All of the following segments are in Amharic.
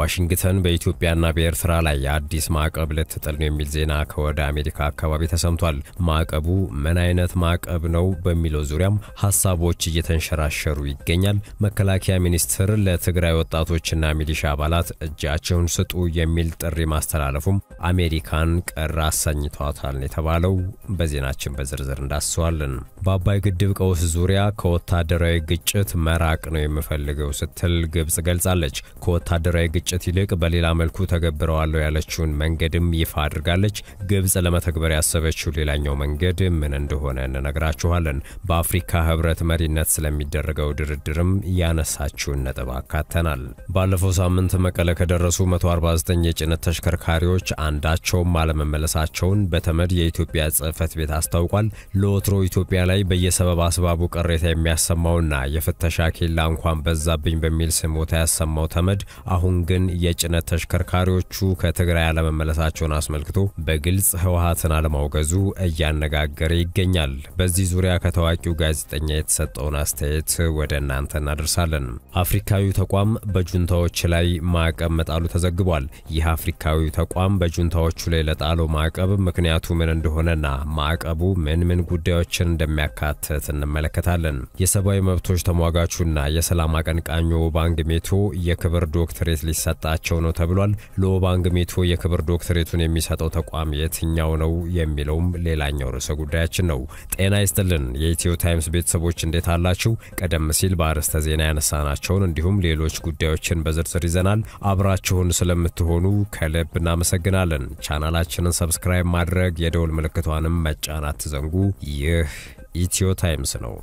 ዋሽንግተን በኢትዮጵያና በኤርትራ ላይ አዲስ ማዕቀብ ልትጥል ነው የሚል ዜና ከወደ አሜሪካ አካባቢ ተሰምቷል። ማዕቀቡ ምን አይነት ማዕቀብ ነው በሚለው ዙሪያም ሀሳቦች እየተንሸራሸሩ ይገኛል። መከላከያ ሚኒስትር ለትግራይ ወጣቶችና ሚሊሻ አባላት እጃቸውን ስጡ የሚል ጥሪ ማስተላለፉም አሜሪካን ቅር አሰኝቷታል የተባለው። በዜናችን በዝርዝር እንዳስሰዋለን። በአባይ ግድብ ቀውስ ዙሪያ ከወታደራዊ ግጭት መራቅ ነው የምፈልገው ስትል ግብጽ ገልጻለች። ከወታደራዊ ከግጭት ይልቅ በሌላ መልኩ ተገብረዋለሁ ያለችውን መንገድም ይፋ አድርጋለች። ግብጽ ለመተግበር ያሰበችው ሌላኛው መንገድ ምን እንደሆነ እንነግራችኋለን። በአፍሪካ ህብረት መሪነት ስለሚደረገው ድርድርም ያነሳችውን ነጥብ አካተናል። ባለፈው ሳምንት መቀለ ከደረሱ 149 የጭነት ተሽከርካሪዎች አንዳቸውም አለመመለሳቸውን በተመድ የኢትዮጵያ ጽህፈት ቤት አስታውቋል። ለወትሮ ኢትዮጵያ ላይ በየሰበብ አስባቡ ቅሬታ የሚያሰማውና የፍተሻ ኬላ እንኳን በዛብኝ በሚል ስሞታ ያሰማው ተመድ አሁን ግን ግን የጭነት ተሽከርካሪዎቹ ከትግራይ አለመመለሳቸውን አስመልክቶ በግልጽ ህወሀትን አለማውገዙ እያነጋገረ ይገኛል። በዚህ ዙሪያ ከታዋቂው ጋዜጠኛ የተሰጠውን አስተያየት ወደ እናንተ እናደርሳለን። አፍሪካዊው ተቋም በጁንታዎች ላይ ማዕቀብ መጣሉ ተዘግቧል። ይህ አፍሪካዊው ተቋም በጁንታዎቹ ላይ ለጣለው ማዕቀብ ምክንያቱ ምን እንደሆነና ማዕቀቡ ምን ምን ጉዳዮችን እንደሚያካትት እንመለከታለን። የሰብአዊ መብቶች ተሟጋቹና የሰላም አቀንቃኙ ባንግ ሜቶ የክብር ዶክትሬት ሊሰ እየሰጣቸው ነው ተብሏል። ሎባንግ ሚቶ የክብር ዶክትሬቱን የሚሰጠው ተቋም የትኛው ነው የሚለውም ሌላኛው ርዕሰ ጉዳያችን ነው። ጤና ይስጥልን የኢትዮ ታይምስ ቤተሰቦች እንዴት አላችሁ? ቀደም ሲል በአርዕስተ ዜና ያነሳናቸውን እንዲሁም ሌሎች ጉዳዮችን በዝርዝር ይዘናል። አብራችሁን ስለምትሆኑ ከልብ እናመሰግናለን። ቻናላችንን ሰብስክራይብ ማድረግ የደውል ምልክቷንም መጫን አትዘንጉ። ይህ ኢትዮ ታይምስ ነው።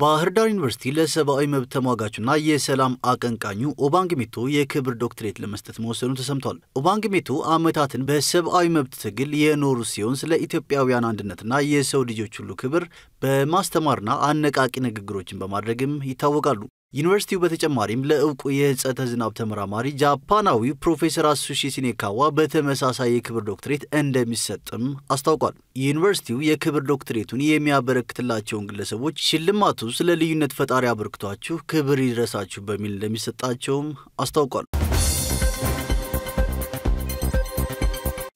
ባህር ዳር ዩኒቨርሲቲ ለሰብአዊ መብት ተሟጋቹና የሰላም አቀንቃኙ ኦባንግ ሜቶ የክብር ዶክትሬት ለመስጠት መወሰኑ ተሰምቷል። ኦባንግ ሜቶ ዓመታትን በሰብአዊ መብት ትግል የኖሩ ሲሆን ስለ ኢትዮጵያውያን አንድነትና የሰው ልጆች ሁሉ ክብር በማስተማርና አነቃቂ ንግግሮችን በማድረግም ይታወቃሉ። ዩኒቨርሲቲው በተጨማሪም ለእውቁ የህፀተ ዝናብ ተመራማሪ ጃፓናዊው ፕሮፌሰር አሱሺ ሲኔካዋ በተመሳሳይ የክብር ዶክትሬት እንደሚሰጥም አስታውቋል። ዩኒቨርሲቲው የክብር ዶክትሬቱን የሚያበረክትላቸውን ግለሰቦች ሽልማቱ ስለ ልዩነት ፈጣሪ አበርክቷችሁ ክብር ይድረሳችሁ በሚል እንደሚሰጣቸውም አስታውቋል።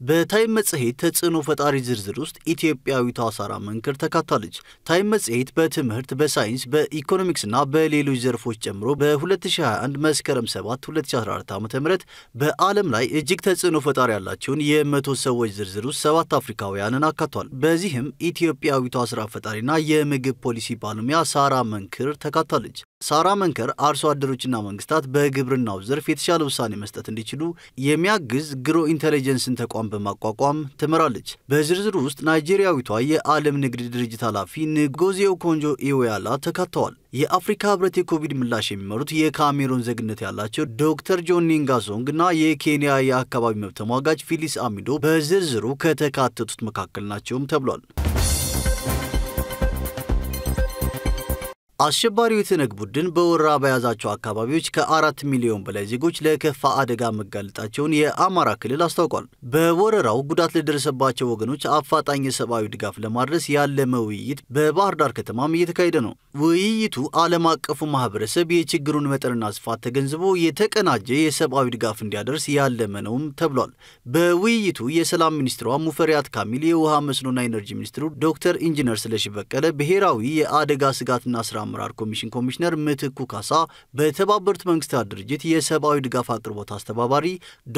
በታይም መጽሔት ተጽዕኖ ፈጣሪ ዝርዝር ውስጥ ኢትዮጵያዊቷ ሳራ መንክር ተካታለች። ታይም መጽሔት በትምህርት፣ በሳይንስ፣ በኢኮኖሚክስና በሌሎች ዘርፎች ጨምሮ በ2021 መስከረም 7 2014 ዓ ም በዓለም ላይ እጅግ ተጽዕኖ ፈጣሪ ያላቸውን የመቶ ሰዎች ዝርዝር ውስጥ ሰባት አፍሪካውያንን አካቷል። በዚህም ኢትዮጵያዊቷ ስራ ፈጣሪና የምግብ ፖሊሲ ባለሙያ ሳራ መንክር ተካታለች። ሳራ መንከር አርሶ አደሮችና መንግስታት በግብርናው ዘርፍ የተሻለ ውሳኔ መስጠት እንዲችሉ የሚያግዝ ግሮ ኢንተለጀንስን ተቋም በማቋቋም ትመራለች። በዝርዝሩ ውስጥ ናይጄሪያዊቷ የዓለም ንግድ ድርጅት ኃላፊ ንጎዜ ኮንጆ ኢዌያላ ተካተዋል። የአፍሪካ ህብረት የኮቪድ ምላሽ የሚመሩት የካሜሮን ዜግነት ያላቸው ዶክተር ጆን ኒንጋሶንግ እና የኬንያ የአካባቢ መብት ተሟጋጅ ፊሊስ አሚዶ በዝርዝሩ ከተካተቱት መካከል ናቸውም ተብሏል። አሸባሪው የትነግ ቡድን በወረራ በያዛቸው አካባቢዎች ከአራት ሚሊዮን በላይ ዜጎች ለከፋ አደጋ መጋለጣቸውን የአማራ ክልል አስታውቋል። በወረራው ጉዳት ለደረሰባቸው ወገኖች አፋጣኝ የሰብአዊ ድጋፍ ለማድረስ ያለመ ውይይት በባህር ዳር ከተማም እየተካሄደ ነው። ውይይቱ ዓለም አቀፉ ማህበረሰብ የችግሩን መጠንና ስፋት ተገንዝቦ የተቀናጀ የሰብአዊ ድጋፍ እንዲያደርስ ያለመ ነውም ተብሏል። በውይይቱ የሰላም ሚኒስትሯ ሙፈሪያት ካሚል፣ የውሃ መስኖና ኢነርጂ ሚኒስትሩ ዶክተር ኢንጂነር ስለሺ በቀለ፣ ብሔራዊ የአደጋ ስጋትና ስራ አመራር ኮሚሽን ኮሚሽነር ምትኩ ካሳ በተባበሩት መንግስታት ድርጅት የሰብአዊ ድጋፍ አቅርቦት አስተባባሪ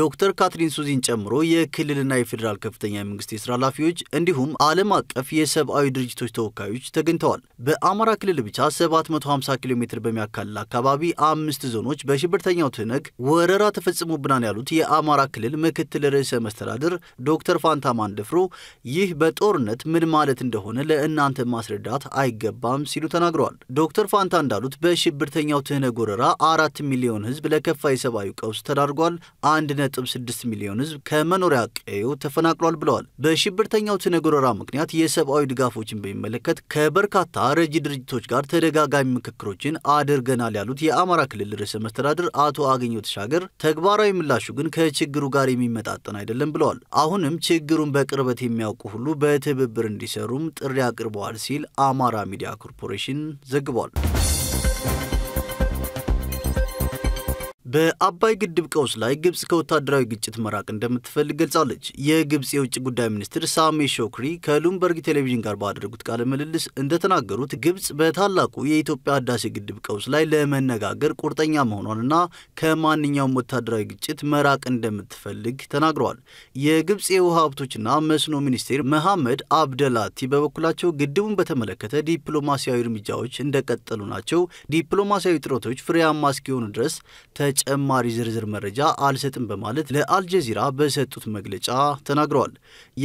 ዶክተር ካትሪን ሱዚን ጨምሮ የክልልና የፌዴራል ከፍተኛ የመንግስት የስራ ኃላፊዎች እንዲሁም ዓለም አቀፍ የሰብአዊ ድርጅቶች ተወካዮች ተገኝተዋል። በአማራ ክልል ብቻ 750 ኪሎ ሜትር በሚያካልል አካባቢ አምስት ዞኖች በሽብርተኛው ትህነግ ወረራ ተፈጽሞብናል ያሉት የአማራ ክልል ምክትል ርዕሰ መስተዳድር ዶክተር ፋንታ ማንደፍሮ ይህ በጦርነት ምን ማለት እንደሆነ ለእናንተ ማስረዳት አይገባም ሲሉ ተናግረዋል። ዶክተር ፋንታ እንዳሉት በሽብርተኛው ትህነ ጎረራ አራት ሚሊዮን ህዝብ ለከፋ የሰብአዊ ቀውስ ተዳርጓል። አንድ ነጥብ ስድስት ሚሊዮን ህዝብ ከመኖሪያ ቀዬው ተፈናቅሏል ብለዋል። በሽብርተኛው ትህነ ጎረራ ምክንያት የሰብአዊ ድጋፎችን በሚመለከት ከበርካታ ረጂ ድርጅቶች ጋር ተደጋጋሚ ምክክሮችን አድርገናል ያሉት የአማራ ክልል ርዕሰ መስተዳድር አቶ አገኘሁ ተሻገር ተግባራዊ ምላሹ ግን ከችግሩ ጋር የሚመጣጠን አይደለም ብለዋል። አሁንም ችግሩን በቅርበት የሚያውቁ ሁሉ በትብብር እንዲሰሩም ጥሪ አቅርበዋል ሲል አማራ ሚዲያ ኮርፖሬሽን ዘግ one. በአባይ ግድብ ቀውስ ላይ ግብጽ ከወታደራዊ ግጭት መራቅ እንደምትፈልግ ገልጻለች። የግብጽ የውጭ ጉዳይ ሚኒስትር ሳሜ ሾክሪ ከሉምበርግ ቴሌቪዥን ጋር ባደረጉት ቃለ ምልልስ እንደተናገሩት ግብጽ በታላቁ የኢትዮጵያ ህዳሴ ግድብ ቀውስ ላይ ለመነጋገር ቁርጠኛ መሆኗንና ከማንኛውም ወታደራዊ ግጭት መራቅ እንደምትፈልግ ተናግረዋል። የግብጽ የውሃ ሀብቶችና መስኖ ሚኒስቴር መሐመድ አብደላቲ በበኩላቸው ግድቡን በተመለከተ ዲፕሎማሲያዊ እርምጃዎች እንደቀጠሉ ናቸው። ዲፕሎማሲያዊ ጥረቶች ፍሬያማ እስኪሆኑ ድረስ ተጨማሪ ዝርዝር መረጃ አልሰጥም በማለት ለአልጀዚራ በሰጡት መግለጫ ተናግረዋል።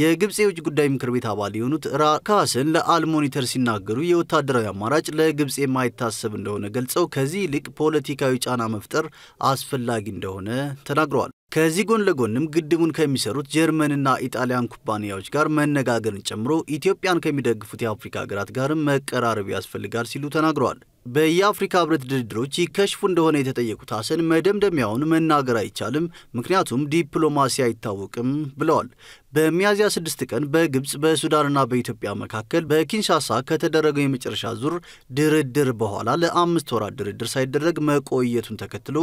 የግብፅ የውጭ ጉዳይ ምክር ቤት አባል የሆኑት ራካስን ለአልሞኒተር ሲናገሩ የወታደራዊ አማራጭ ለግብፅ የማይታሰብ እንደሆነ ገልጸው ከዚህ ይልቅ ፖለቲካዊ ጫና መፍጠር አስፈላጊ እንደሆነ ተናግረዋል። ከዚህ ጎን ለጎንም ግድቡን ከሚሰሩት ጀርመንና ኢጣሊያን ኩባንያዎች ጋር መነጋገርን ጨምሮ ኢትዮጵያን ከሚደግፉት የአፍሪካ ሀገራት ጋርም መቀራረብ ያስፈልጋል ሲሉ ተናግረዋል። በየአፍሪካ ህብረት ድርድሮች ይከሽፉ እንደሆነ የተጠየቁት ሀሰን መደምደሚያውን መናገር አይቻልም፣ ምክንያቱም ዲፕሎማሲ አይታወቅም ብለዋል። በሚያዝያ ስድስት ቀን በግብፅ በሱዳንና በኢትዮጵያ መካከል በኪንሻሳ ከተደረገው የመጨረሻ ዙር ድርድር በኋላ ለአምስት ወራት ድርድር ሳይደረግ መቆየቱን ተከትሎ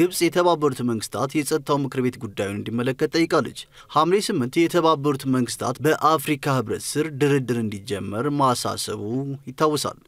ግብፅ የተባበሩት መንግስታት የጸጥታው ምክር ቤት ጉዳዩን እንዲመለከት ጠይቃለች። ሐምሌ ስምንት የተባበሩት መንግስታት በአፍሪካ ህብረት ስር ድርድር እንዲጀመር ማሳሰቡ ይታወሳል።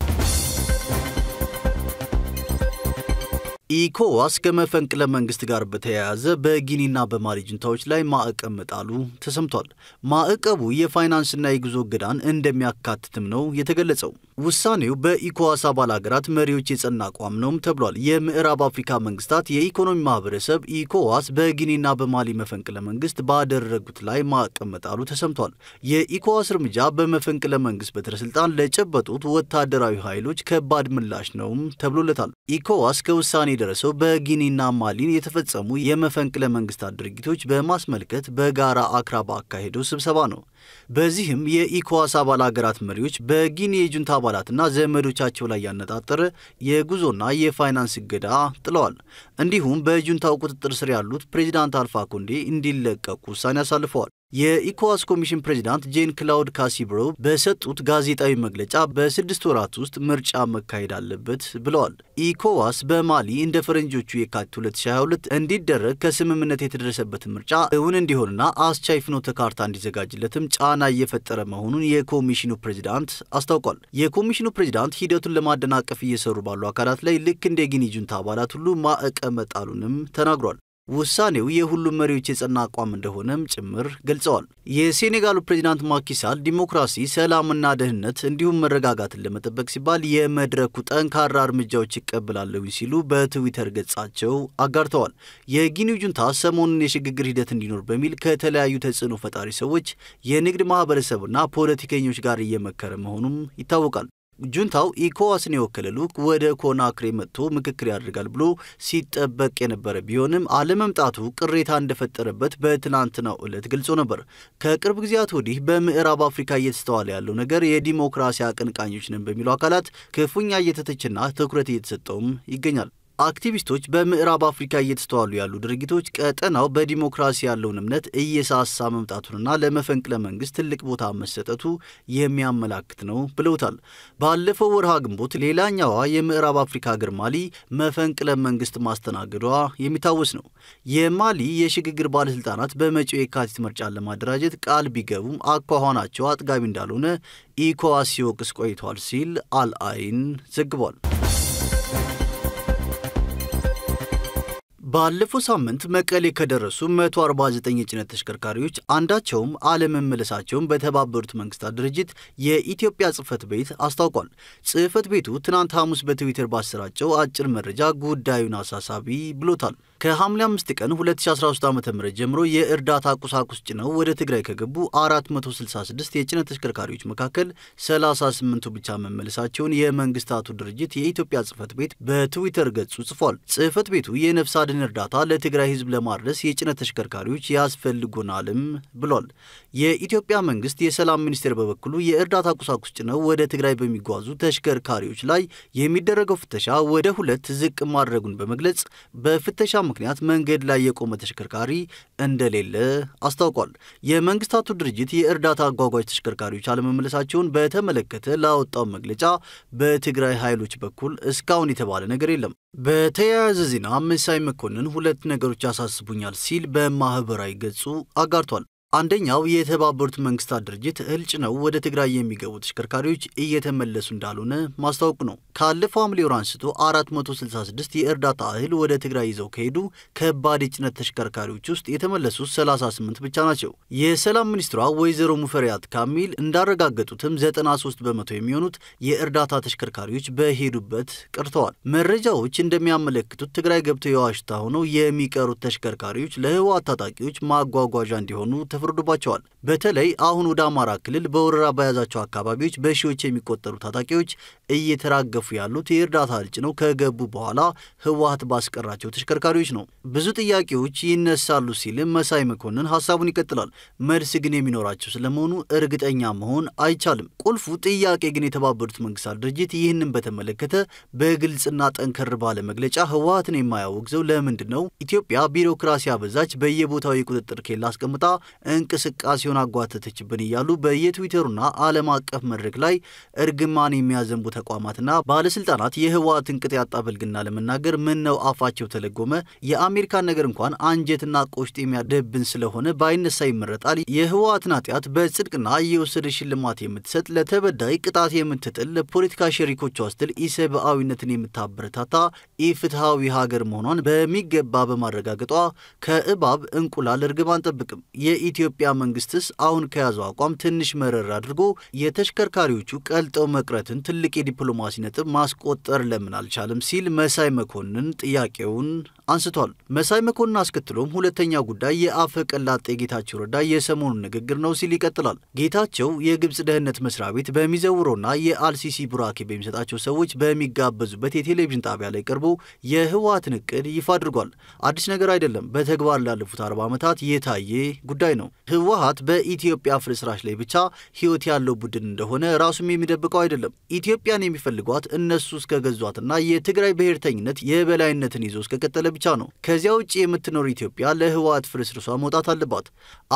ኢኮዋስ ከመፈንቅለ መንግስት ጋር በተያያዘ በጊኒና በማሊ ጁንታዎች ላይ ማዕቀብ መጣሉ ተሰምቷል። ማዕቀቡ የፋይናንስና የጉዞ እገዳን እንደሚያካትትም ነው የተገለጸው። ውሳኔው በኢኮዋስ አባል ሀገራት መሪዎች የጸና አቋም ነውም ተብሏል። የምዕራብ አፍሪካ መንግስታት የኢኮኖሚ ማህበረሰብ ኢኮዋስ በጊኒና በማሊ መፈንቅለ መንግስት ባደረጉት ላይ ማዕቀብ መጣሉ ተሰምቷል። የኢኮዋስ እርምጃ በመፈንቅለ መንግስት በትረስልጣን ለጨበጡት ወታደራዊ ኃይሎች ከባድ ምላሽ ነውም ተብሎለታል። ኢኮዋስ ከውሳኔ የደረሰው በጊኒና ማሊን የተፈጸሙ የመፈንቅለ መንግስታት ድርጊቶች በማስመልከት በጋራ አክራ ባካሄደው ስብሰባ ነው። በዚህም የኢኮዋስ አባል አገራት መሪዎች በጊኒ የጁንታ አባላትና ዘመዶቻቸው ላይ ያነጣጠረ የጉዞና የፋይናንስ እገዳ ጥለዋል። እንዲሁም በጁንታው ቁጥጥር ስር ያሉት ፕሬዚዳንት አልፋ ኮንዴ እንዲለቀቁ ውሳኔ አሳልፈዋል። የኢኮዋስ ኮሚሽን ፕሬዚዳንት ጄን ክላውድ ካሲብሮ በሰጡት ጋዜጣዊ መግለጫ በስድስት ወራት ውስጥ ምርጫ መካሄድ አለበት ብለዋል። ኢኮዋስ በማሊ እንደ ፈረንጆቹ የካቲት 2022 እንዲደረግ ከስምምነት የተደረሰበትን ምርጫ እውን እንዲሆንና አስቻይ ፍኖተ ካርታ እንዲዘጋጅለትም ጫና እየፈጠረ መሆኑን የኮሚሽኑ ፕሬዚዳንት አስታውቋል። የኮሚሽኑ ፕሬዚዳንት ሂደቱን ለማደናቀፍ እየሰሩ ባሉ አካላት ላይ ልክ እንደ ጊኒ ጁንታ አባላት ሁሉ ማዕቀብ መጣሉንም ተናግሯል። ውሳኔው የሁሉም መሪዎች የጸና አቋም እንደሆነም ጭምር ገልጸዋል። የሴኔጋሉ ፕሬዚዳንት ማኪሳል ዲሞክራሲ፣ ሰላምና ደህንነት እንዲሁም መረጋጋትን ለመጠበቅ ሲባል የመድረኩ ጠንካራ እርምጃዎች ይቀበላለሁ ሲሉ በትዊተር ገጻቸው አጋርተዋል። የጊኒው ጁንታ ሰሞኑን የሽግግር ሂደት እንዲኖር በሚል ከተለያዩ ተጽዕኖ ፈጣሪ ሰዎች፣ የንግድ ማህበረሰብና ፖለቲከኞች ጋር እየመከረ መሆኑም ይታወቃል። ጁንታው ኢኮዋስን የወከለ ልዑክ ወደ ኮናክሬ መጥቶ ምክክር ያደርጋል ብሎ ሲጠበቅ የነበረ ቢሆንም አለመምጣቱ ቅሬታ እንደፈጠረበት በትናንትናው ዕለት ገልጾ ነበር። ከቅርብ ጊዜያት ወዲህ በምዕራብ አፍሪካ እየተስተዋለ ያለው ነገር የዲሞክራሲ አቀንቃኞች ነን በሚሉ አካላት ክፉኛ እየተተችና ትኩረት እየተሰጠውም ይገኛል። አክቲቪስቶች በምዕራብ አፍሪካ እየተስተዋሉ ያሉ ድርጊቶች ቀጠናው በዲሞክራሲ ያለውን እምነት እየሳሳ መምጣቱንና ለመፈንቅለ መንግስት ትልቅ ቦታ መሰጠቱ የሚያመላክት ነው ብለውታል። ባለፈው ወርሃ ግንቦት ሌላኛዋ የምዕራብ አፍሪካ ሀገር ማሊ መፈንቅለ መንግስት ማስተናገዷ የሚታወስ ነው። የማሊ የሽግግር ባለስልጣናት በመጪው የካቲት ምርጫን ለማደራጀት ቃል ቢገቡም አኳኋናቸው አጥጋቢ እንዳልሆነ ኢኮዋስ ሲወቅስ ቆይቷል ሲል አልአይን ዘግቧል። ባለፈው ሳምንት መቀሌ ከደረሱ 149 የጭነት ተሽከርካሪዎች አንዳቸውም አለመመለሳቸውን በተባበሩት መንግስታት ድርጅት የኢትዮጵያ ጽህፈት ቤት አስታውቋል። ጽህፈት ቤቱ ትናንት ሐሙስ በትዊተር ባሰራጨው አጭር መረጃ ጉዳዩን አሳሳቢ ብሎታል። ከሐምሌ 5 ቀን 2013 ዓ ም ጀምሮ የእርዳታ ቁሳቁስ ጭነው ወደ ትግራይ ከገቡ 466 የጭነት ተሽከርካሪዎች መካከል 38ቱ ብቻ መመለሳቸውን የመንግስታቱ ድርጅት የኢትዮጵያ ጽህፈት ቤት በትዊተር ገጹ ጽፏል። ጽህፈት ቤቱ የነፍስ አድን ያለን እርዳታ ለትግራይ ህዝብ ለማድረስ የጭነት ተሽከርካሪዎች ያስፈልጉናልም ብሏል። የኢትዮጵያ መንግስት የሰላም ሚኒስቴር በበኩሉ የእርዳታ ቁሳቁስ ጭነው ወደ ትግራይ በሚጓዙ ተሽከርካሪዎች ላይ የሚደረገው ፍተሻ ወደ ሁለት ዝቅ ማድረጉን በመግለጽ በፍተሻ ምክንያት መንገድ ላይ የቆመ ተሽከርካሪ እንደሌለ አስታውቋል። የመንግስታቱ ድርጅት የእርዳታ አጓጓዥ ተሽከርካሪዎች አለመመለሳቸውን በተመለከተ ላወጣው መግለጫ በትግራይ ኃይሎች በኩል እስካሁን የተባለ ነገር የለም። በተያያዘ ዜና መሳይ መኮንን ሁለት ነገሮች ያሳስቡኛል ሲል በማህበራዊ ገጹ አጋርቷል። አንደኛው የተባበሩት መንግስታት ድርጅት እህል ጭነው ወደ ትግራይ የሚገቡ ተሽከርካሪዎች እየተመለሱ እንዳልሆነ ማስታወቁ ነው። ካለፈው ሐምሌ ወር አንስቶ 466 የእርዳታ እህል ወደ ትግራይ ይዘው ከሄዱ ከባድ የጭነት ተሽከርካሪዎች ውስጥ የተመለሱ 38 ብቻ ናቸው። የሰላም ሚኒስትሯ ወይዘሮ ሙፈሪያት ካሚል እንዳረጋገጡትም 93 በመቶ የሚሆኑት የእርዳታ ተሽከርካሪዎች በሄዱበት ቀርተዋል። መረጃዎች እንደሚያመለክቱት ትግራይ ገብተው የዋሽታ ሆነው የሚቀሩት ተሽከርካሪዎች ለህወሓት ታጣቂዎች ማጓጓዣ እንዲሆኑ ተፈ ፈርዶባቸዋል። በተለይ አሁን ወደ አማራ ክልል በወረራ በያዛቸው አካባቢዎች በሺዎች የሚቆጠሩ ታጣቂዎች እየተራገፉ ያሉት የእርዳታ ነው። ከገቡ በኋላ ህወሀት ባስቀራቸው ተሽከርካሪዎች ነው። ብዙ ጥያቄዎች ይነሳሉ ሲልም መሳይ መኮንን ሀሳቡን ይቀጥላል። መልስ ግን የሚኖራቸው ስለመሆኑ እርግጠኛ መሆን አይቻልም። ቁልፉ ጥያቄ ግን የተባበሩት መንግስታት ድርጅት ይህንን በተመለከተ በግልጽና ጠንከር ባለ መግለጫ ህወሀትን የማያወግዘው ለምንድን ነው? ኢትዮጵያ ቢሮክራሲ አበዛች፣ በየቦታው የቁጥጥር ኬላ አስቀምጣ እንቅስቃሴውን አጓተተችብን እያሉ በየትዊተሩና ዓለም አቀፍ መድረክ ላይ እርግማን የሚያዘንቡ ተቋማትና ባለስልጣናት የህወሓትን ቅጥ ያጣ ብልግና ለመናገር ምን ነው አፋቸው ተለጎመ፣ የአሜሪካን ነገር እንኳን አንጀትና ቆሽጥ የሚያደብን ስለሆነ ባይነሳ ይመረጣል፣ የህወሓትን ኃጢአት በጽድቅና እየወሰደ ሽልማት የምትሰጥ ለተበዳይ ቅጣት የምትጥል ለፖለቲካ ሸሪኮቿ ስትል ኢሰብአዊነትን የምታበረታታ ኢፍትሐዊ ሀገር መሆኗን በሚገባ በማረጋገጧ ከእባብ እንቁላል እርግብ አንጠብቅም። የኢትዮጵያ መንግስትስ አሁን ከያዘው አቋም ትንሽ መረር አድርጎ የተሽከርካሪዎቹ ቀልጠው መቅረትን ትልቅ የዲፕሎማሲ ነጥብ ማስቆጠር ለምን አልቻለም ሲል መሳይ መኮንን ጥያቄውን አንስቷል። መሳይ መኮንን አስከትሎም ሁለተኛ ጉዳይ የአፈ ቀላጤ ጌታቸው ረዳ የሰሞኑን ንግግር ነው ሲል ይቀጥላል። ጌታቸው የግብፅ ደህንነት መስሪያ ቤት በሚዘውረውና የአልሲሲ ቡራኬ በሚሰጣቸው ሰዎች በሚጋበዙበት የቴሌቪዥን ጣቢያ ላይ ቀርቦ የህወሓትን እቅድ ይፋ አድርጓል። አዲስ ነገር አይደለም፣ በተግባር ላለፉት አርባ ዓመታት የታየ ጉዳይ ነው። ህወሓት በኢትዮጵያ ፍርስራሽ ላይ ብቻ ህይወት ያለው ቡድን እንደሆነ ራሱም የሚደብቀው አይደለም። ኢትዮጵያን የሚፈልጓት እነሱ እስከገዟትና የትግራይ ብሔርተኝነት የበላይነትን ይዞ እስከቀጠለ ብቻ ነው። ከዚያ ውጭ የምትኖር ኢትዮጵያ ለህወሓት ፍርስርሷ መውጣት አለባት።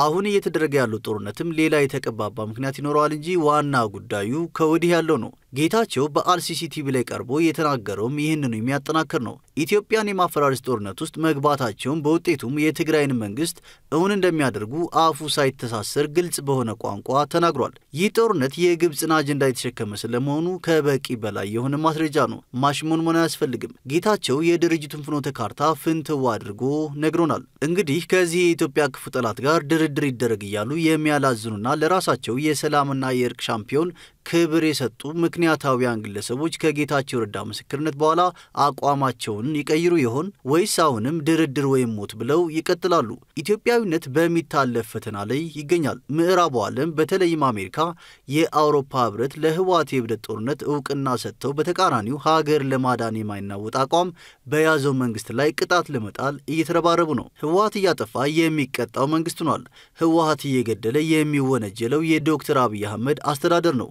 አሁን እየተደረገ ያለው ጦርነትም ሌላ የተቀባባ ምክንያት ይኖረዋል እንጂ ዋና ጉዳዩ ከወዲህ ያለው ነው። ጌታቸው በአርሲሲ ላይ ቀርቦ የተናገረውም ይህንኑ የሚያጠናክር ነው። ኢትዮጵያን የማፈራረስ ጦርነት ውስጥ መግባታቸውን በውጤቱም የትግራይን መንግስት እውን እንደሚያደርጉ አፉ ሳይተሳሰር ግልጽ በሆነ ቋንቋ ተናግሯል። ይህ ጦርነት የግብፅን አጀንዳ የተሸከመ ስለመሆኑ ከበቂ በላይ የሆነ ማስረጃ ነው። መሆን አያስፈልግም። ጌታቸው የድርጅቱን ፍኖተ ካርታ ፍንትው አድርጎ ነግሮናል። እንግዲህ ከዚህ የኢትዮጵያ ክፉ ጠላት ጋር ድርድር ይደረግ እያሉ የሚያላዝኑና ለራሳቸው የሰላምና የእርቅ ሻምፒዮን ክብር የሰጡ ምክንያታውያን ግለሰቦች ከጌታቸው ረዳ ምስክርነት በኋላ አቋማቸውን ይቀይሩ ይሆን ወይስ አሁንም ድርድር ወይም ሞት ብለው ይቀጥላሉ? ኢትዮጵያዊነት በሚታለፍ ፈተና ላይ ይገኛል። ምዕራቡ ዓለም በተለይም አሜሪካ፣ የአውሮፓ ህብረት ለህወሓት የእብደት ጦርነት እውቅና ሰጥተው በተቃራኒው ሀገር ለማዳን የማይናወጥ አቋም በያዘው መንግስት ላይ ቅጣት ለመጣል እየተረባረቡ ነው። ህወሓት እያጠፋ የሚቀጣው መንግስት ሆኗል። ህወሓት እየገደለ የሚወነጀለው የዶክተር አብይ አህመድ አስተዳደር ነው።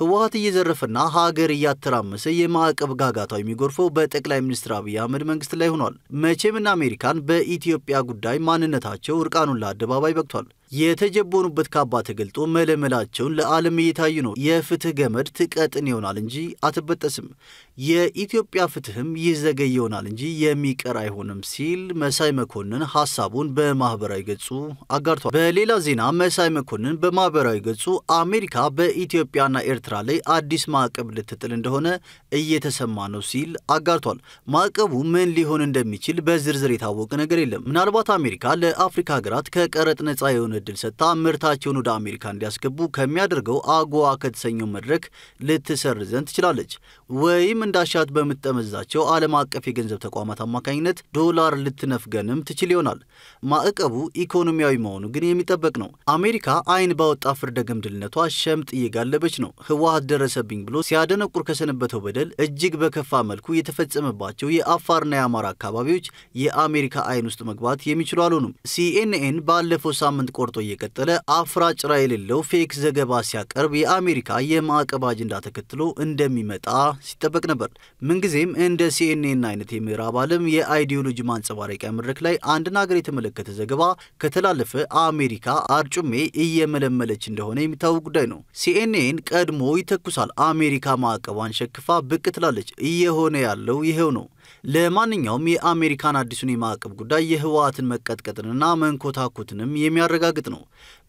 ህወሀት እየዘረፈና ሀገር እያተራመሰ የማዕቀብ ጋጋታው የሚጎርፈው በጠቅላይ ሚኒስትር አብይ አህመድ መንግስት ላይ ሆኗል። መቼምና አሜሪካን በኢትዮጵያ ጉዳይ ማንነታቸው እርቃኑን ለአደባባይ በቅቷል። የተጀቦኑበት ካባ ተገልጦ መለመላቸውን ለዓለም እየታዩ ነው። የፍትህ ገመድ ትቀጥን ይሆናል እንጂ አትበጠስም፣ የኢትዮጵያ ፍትህም ይዘገይ ይሆናል እንጂ የሚቀር አይሆንም ሲል መሳይ መኮንን ሀሳቡን በማህበራዊ ገጹ አጋርቷል። በሌላ ዜና መሳይ መኮንን በማህበራዊ ገጹ አሜሪካ በኢትዮጵያና ኤርትራ ኤርትራ ላይ አዲስ ማዕቀብ ልትጥል እንደሆነ እየተሰማ ነው ሲል አጋርቷል። ማዕቀቡ ምን ሊሆን እንደሚችል በዝርዝር የታወቀ ነገር የለም። ምናልባት አሜሪካ ለአፍሪካ ሀገራት ከቀረጥ ነጻ የሆነ እድል ሰጥታ ምርታቸውን ወደ አሜሪካ እንዲያስገቡ ከሚያደርገው አጎዋ ከተሰኘው መድረክ ልትሰርዘን ትችላለች። ወይም እንዳሻት በምትጠመዛቸው ዓለም አቀፍ የገንዘብ ተቋማት አማካኝነት ዶላር ልትነፍገንም ትችል ይሆናል። ማዕቀቡ ኢኮኖሚያዊ መሆኑ ግን የሚጠበቅ ነው። አሜሪካ አይን ባወጣ ፍርደ ገምድልነቷ ሸምጥ እየጋለበች ነው። ህወሓት ደረሰብኝ ብሎ ሲያደነቁር ከሰነበተው በደል እጅግ በከፋ መልኩ የተፈጸመባቸው የአፋርና የአማራ አካባቢዎች የአሜሪካ አይን ውስጥ መግባት የሚችሉ አልሆኑም። ሲኤንኤን ባለፈው ሳምንት ቆርጦ እየቀጠለ አፍራ ጭራ የሌለው ፌክ ዘገባ ሲያቀርብ የአሜሪካ የማዕቀብ አጀንዳ ተከትሎ እንደሚመጣ ሲጠበቅ ነበር። ምንጊዜም እንደ ሲኤንኤን አይነት የምዕራብ ዓለም የአይዲዮሎጂ ማንጸባረቂያ መድረክ ላይ አንድን ሀገር የተመለከተ ዘገባ ከተላለፈ አሜሪካ አርጩሜ እየመለመለች እንደሆነ የሚታወቅ ጉዳይ ነው። ሲኤንኤን ቀድሞ ይተኩሳል። አሜሪካ ማዕቀቧን ሸክፋ ብቅ ትላለች። እየሆነ ያለው ይሄው ነው። ለማንኛውም የአሜሪካን አዲሱን የማዕቀብ ጉዳይ የህወሓትን መቀጥቀጥንና መንኮታኮትንም የሚያረጋግጥ ነው።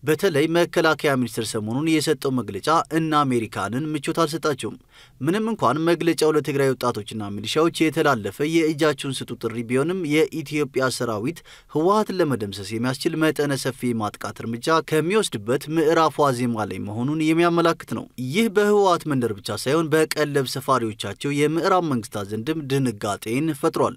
በተለይ መከላከያ ሚኒስቴር ሰሞኑን የሰጠው መግለጫ እነ አሜሪካንን ምቾት አልሰጣቸውም። ምንም እንኳን መግለጫው ለትግራይ ወጣቶችና ሚሊሻዎች የተላለፈ የእጃችሁን ስጡ ጥሪ ቢሆንም የኢትዮጵያ ሰራዊት ህወሓትን ለመደምሰስ የሚያስችል መጠነ ሰፊ ማጥቃት እርምጃ ከሚወስድበት ምዕራፍ ዋዜማ ላይ መሆኑን የሚያመላክት ነው። ይህ በህወሓት መንደር ብቻ ሳይሆን በቀለብ ሰፋሪዎቻቸው የምዕራብ መንግስታት ዘንድም ድንጋጤ እንቅስቃሴን ፈጥሯል።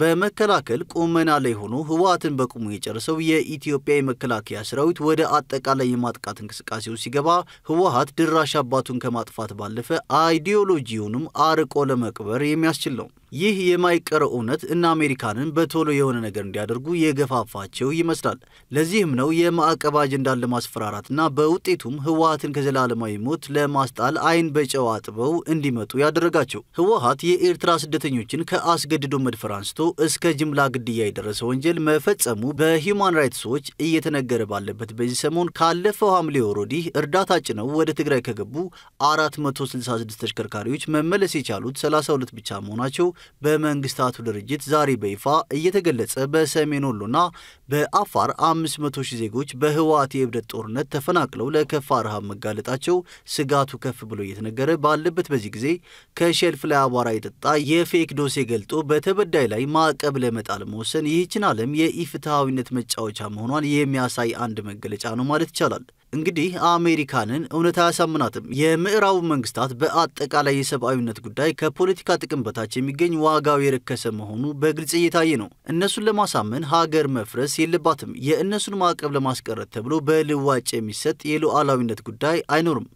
በመከላከል ቁመና ላይ ሆኖ ህወሓትን በቁሙ የጨርሰው የኢትዮጵያ የመከላከያ ሰራዊት ወደ አጠቃላይ የማጥቃት እንቅስቃሴው ሲገባ ህወሓት ድራሽ አባቱን ከማጥፋት ባለፈ አይዲዮሎጂውንም አርቆ ለመቅበር የሚያስችል ነው። ይህ የማይቀር እውነት እነ አሜሪካንን በቶሎ የሆነ ነገር እንዲያደርጉ የገፋፋቸው ይመስላል። ለዚህም ነው የማዕቀብ አጀንዳን ለማስፈራራትና በውጤቱም ህወሀትን ከዘላለማዊ ሞት ለማስጣል አይን በጨው አጥበው እንዲመጡ ያደረጋቸው። ህወሀት የኤርትራ ስደተኞችን ከአስገድዶ መድፈር አንስቶ እስከ ጅምላ ግድያ የደረሰ ወንጀል መፈጸሙ በሂውማን ራይትስ ዎች እየተነገረ ባለበት በዚህ ሰሞን ካለፈው ሐምሌ ወር ወዲህ እርዳታ ጭነው ወደ ትግራይ ከገቡ 466 ተሽከርካሪዎች መመለስ የቻሉት 32 ብቻ መሆናቸው በመንግስታቱ ድርጅት ዛሬ በይፋ እየተገለጸ በሰሜን ወሎና በአፋር 500 ሺህ ዜጎች በህወሓት የእብደት ጦርነት ተፈናቅለው ለከፋ ረሃብ መጋለጣቸው ስጋቱ ከፍ ብሎ እየተነገረ ባለበት በዚህ ጊዜ ከሼልፍ ላይ አቧራ የጠጣ የፌክ ዶሴ ገልጦ በተበዳይ ላይ ማዕቀብ ለመጣል መወሰን ይህችን ዓለም የኢፍትሐዊነት መጫወቻ መሆኗን የሚያሳይ አንድ መገለጫ ነው ማለት ይቻላል። እንግዲህ አሜሪካንን እውነት አያሳምናትም። የምዕራቡ መንግስታት በአጠቃላይ የሰብአዊነት ጉዳይ ከፖለቲካ ጥቅም በታች የሚገኝ ዋጋው የረከሰ መሆኑ በግልጽ እየታየ ነው። እነሱን ለማሳመን ሀገር መፍረስ የለባትም። የእነሱን ማዕቀብ ለማስቀረት ተብሎ በልዋጭ የሚሰጥ የሉዓላዊነት ጉዳይ አይኖርም።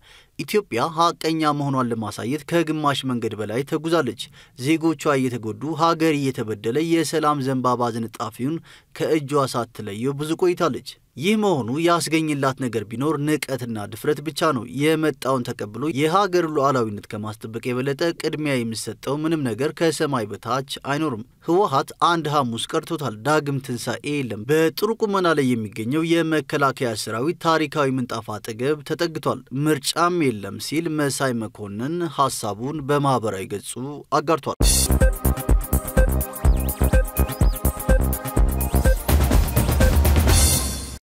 ኢትዮጵያ ሀቀኛ መሆኗን ለማሳየት ከግማሽ መንገድ በላይ ተጉዛለች። ዜጎቿ እየተጎዱ ሀገር እየተበደለ የሰላም ዘንባባ ዝንጣፊውን ከእጇ ሳትለየው ብዙ ቆይታለች። ይህ መሆኑ ያስገኝላት ነገር ቢኖር ንቀትና ድፍረት ብቻ ነው። የመጣውን ተቀብሎ የሀገር ሉዓላዊነት ከማስጠበቅ የበለጠ ቅድሚያ የሚሰጠው ምንም ነገር ከሰማይ በታች አይኖርም። ህወሀት አንድ ሐሙስ ቀርቶታል። ዳግም ትንሣኤ የለም። በጥሩ ቁመና ላይ የሚገኘው የመከላከያ ሰራዊት ታሪካዊ ምንጣፍ አጠገብ ተጠግቷል። ምርጫም የለም ሲል መሳይ መኮንን ሀሳቡን በማኅበራዊ ገጹ አጋርቷል።